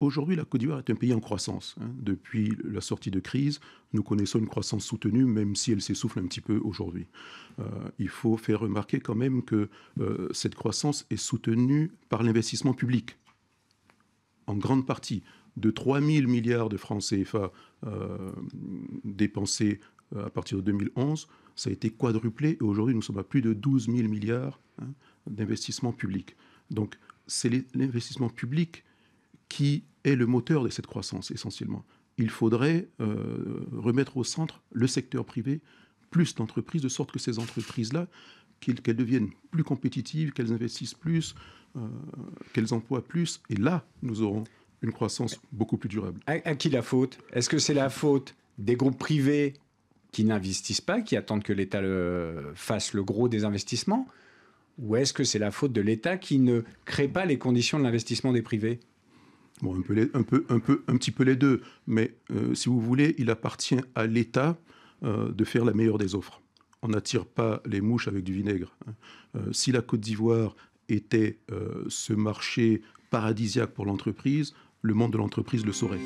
Aujourd'hui, la Côte d'Ivoire est un pays en croissance. Hein. Depuis la sortie de crise, nous connaissons une croissance soutenue, même si elle s'essouffle un petit peu aujourd'hui. Euh, il faut faire remarquer quand même que euh, cette croissance est soutenue par l'investissement public, en grande partie. De 3 000 milliards de francs CFA euh, dépensés à partir de 2011, ça a été quadruplé et aujourd'hui nous sommes à plus de 12 000 milliards d'investissements hein, d'investissement public. Donc c'est l'investissement public qui est le moteur de cette croissance essentiellement. Il faudrait euh, remettre au centre le secteur privé, plus d'entreprises, de sorte que ces entreprises-là, qu'elles deviennent plus compétitives, qu'elles investissent plus, euh, qu'elles emploient plus. Et là, nous aurons une croissance beaucoup plus durable. À, à qui la faute Est-ce que c'est la faute des groupes privés qui n'investissent pas, qui attendent que l'État fasse le gros des investissements Ou est-ce que c'est la faute de l'État qui ne crée pas les conditions de l'investissement des privés un, peu un, peu, un, petit peu les deux, mais euh, si vous voulez, il appartient à l'État euh, de faire la meilleure des offres. On n'attire pas les mouches avec du vinaigre. Hein. Euh, si la Côte d'Ivoire était ce marché paradisiaque pour l'entreprise, le monde de l'entreprise le saurait.